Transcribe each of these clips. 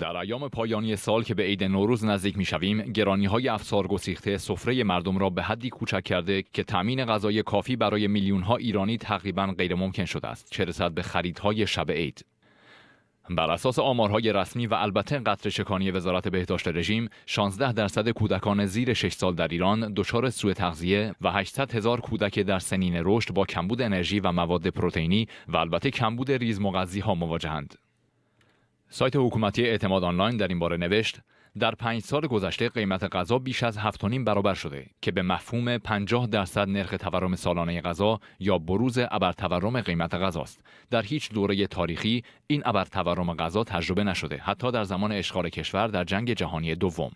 در ایام پایانی سال که به عید نوروز نزدیک می شویم، گرانی های افسار گسیخته سفره مردم را به حدی کوچک کرده که تامین غذای کافی برای میلیون ها ایرانی تقریبا غیر ممکن شده است. چه رسد به خریدهای شب عید. بر اساس آمارهای رسمی و البته قطر شکانی وزارت بهداشت رژیم 16 درصد کودکان زیر 6 سال در ایران دچار سوء تغذیه و 800 هزار کودک در سنین رشد با کمبود انرژی و مواد پروتئینی و البته کمبود ریز مغذی مواجهند سایت حکومتی اعتماد آنلاین در این باره نوشت در پنج سال گذشته قیمت غذا بیش از نیم برابر شده که به مفهوم 50 درصد نرخ تورم سالانه غذا یا بروز ابرتورم قیمت غذا است در هیچ دوره تاریخی این ابرتورم غذا تجربه نشده حتی در زمان اشغال کشور در جنگ جهانی دوم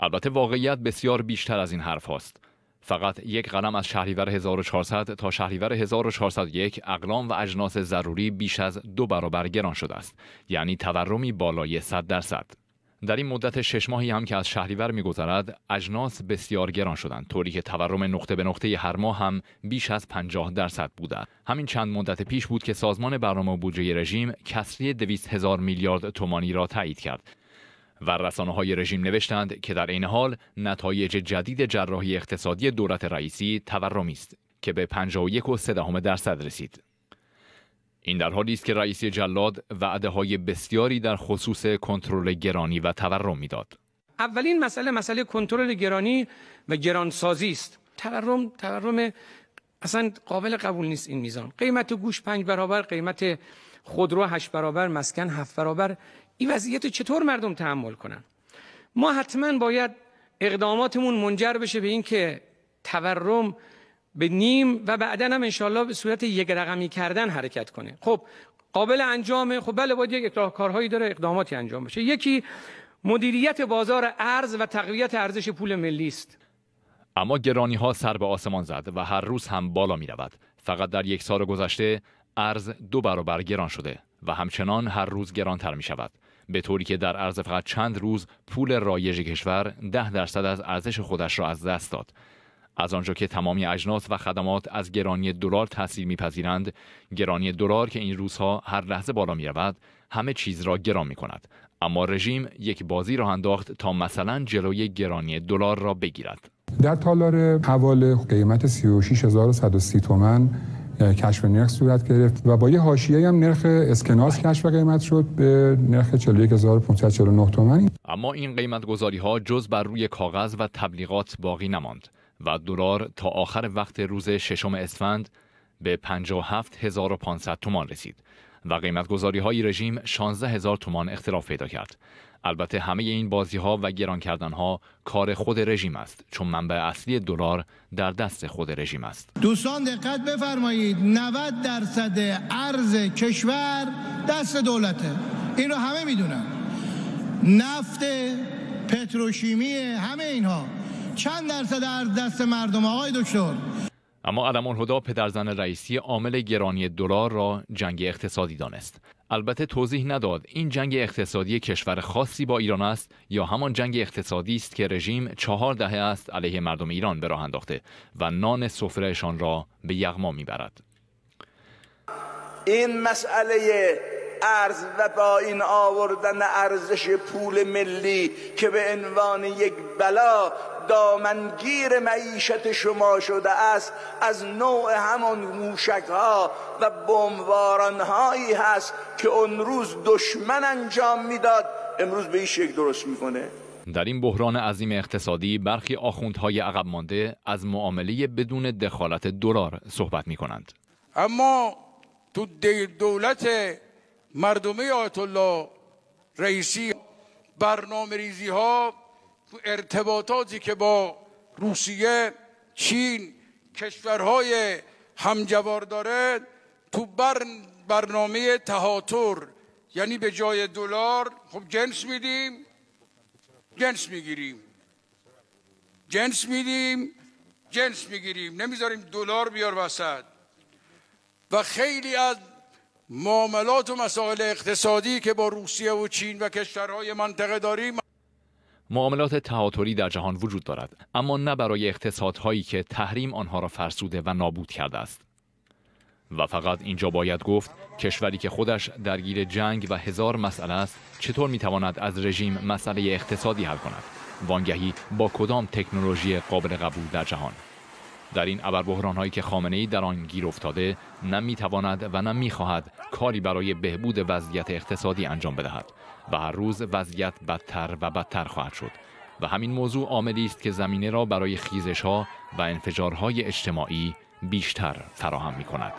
البته واقعیت بسیار بیشتر از این حرف هاست فقط یک قلم از شهریور 1400 تا شهریور 1401 اقلام و اجناس ضروری بیش از دو برابر گران شده است یعنی تورمی بالای 100 درصد در این مدت شش ماهی هم که از شهریور میگذرد اجناس بسیار گران شدند طوری که تورم نقطه به نقطه هر ماه هم بیش از 50 درصد بوده همین چند مدت پیش بود که سازمان برنامه بودجه رژیم کسری 200 هزار میلیارد تومانی را تایید کرد و رسانه های رژیم نوشتند که در این حال نتایج جدید جراحی اقتصادی دولت رئیسی تورمی است که به 51 و درصد رسید. این در حالی است که رئیس جلاد وعده های بسیاری در خصوص کنترل گرانی و تورم میداد. اولین مسئله مسئله کنترل گرانی و گرانسازی است. تورم تورم اصلا قابل قبول نیست این میزان. قیمت گوش پنج برابر، قیمت خودرو هشت برابر مسکن هفت برابر این وضعیت چطور مردم تحمل کنن ما حتما باید اقداماتمون منجر بشه به اینکه تورم به نیم و بعدا هم انشالله به صورت یک رقمی کردن حرکت کنه خب قابل انجامه خب بله باید یک کارهایی داره اقداماتی انجام بشه یکی مدیریت بازار ارز و تقویت ارزش پول ملی است اما گرانی ها سر به آسمان زد و هر روز هم بالا می رود فقط در یک سال گذشته ارز دو برابر گران شده و همچنان هر روز گرانتر می شود به طوری که در عرض فقط چند روز پول رایج کشور ده درصد از ارزش خودش را از دست داد از آنجا که تمامی اجناس و خدمات از گرانی دلار تاثیر میپذیرند گرانی دلار که این روزها هر لحظه بالا می رود همه چیز را گران می کند اما رژیم یک بازی را انداخت تا مثلا جلوی گرانی دلار را بگیرد در تالار حواله قیمت 36130 تومان کشف نرخ صورت گرفت و با یه حاشیه هم نرخ اسکناس کشف قیمت شد به نرخ 41549 تومانی اما این قیمت گذاری ها جز بر روی کاغذ و تبلیغات باقی نماند و دلار تا آخر وقت روز ششم اسفند به 57500 تومان رسید و قیمتگذاری های رژیم 16 هزار تومان اختلاف پیدا کرد. البته همه این بازی ها و گران کردن ها کار خود رژیم است چون منبع اصلی دلار در دست خود رژیم است دوستان دقت بفرمایید 90 درصد ارز کشور دست دولته این رو همه میدونن نفت پتروشیمی همه اینها چند درصد در دست مردم آقای دکتر اما علم الهدا پدرزن رئیسی عامل گرانی دلار را جنگ اقتصادی دانست البته توضیح نداد این جنگ اقتصادی کشور خاصی با ایران است یا همان جنگ اقتصادی است که رژیم چهار دهه است علیه مردم ایران به راه انداخته و نان سفرهشان را به یغما میبرد این مسئله ارز و با این آوردن ارزش پول ملی که به عنوان یک بلا دامنگیر معیشت شما شده است از نوع همان موشک ها و بمباران هایی هست که اون روز دشمن انجام میداد امروز به این شکل درست میکنه در این بحران عظیم اقتصادی برخی آخوندهای عقب مانده از معامله بدون دخالت دلار صحبت می کنند. اما تو دولت مردمه آیت الله رئیسی برنامه ریزی ها ارتباطاتی که با روسیه چین کشورهای همجوار داره تو برنامه تهاتر یعنی به جای دلار خب جنس میدیم جنس میگیریم جنس میدیم جنس میگیریم نمیذاریم دلار بیار وسط و خیلی از معاملات و مسائل اقتصادی که با روسیه و چین و کشورهای منطقه داریم معاملات تهاتری در جهان وجود دارد اما نه برای اقتصادهایی که تحریم آنها را فرسوده و نابود کرده است و فقط اینجا باید گفت کشوری که خودش درگیر جنگ و هزار مسئله است چطور میتواند از رژیم مسئله اقتصادی حل کند وانگهی با کدام تکنولوژی قابل قبول در جهان در این ابر بحران هایی که خامنه ای در آن گیر افتاده نه میتواند و نه میخواهد کاری برای بهبود وضعیت اقتصادی انجام بدهد و هر روز وضعیت بدتر و بدتر خواهد شد و همین موضوع عاملی است که زمینه را برای خیزش ها و انفجارهای اجتماعی بیشتر فراهم می کند.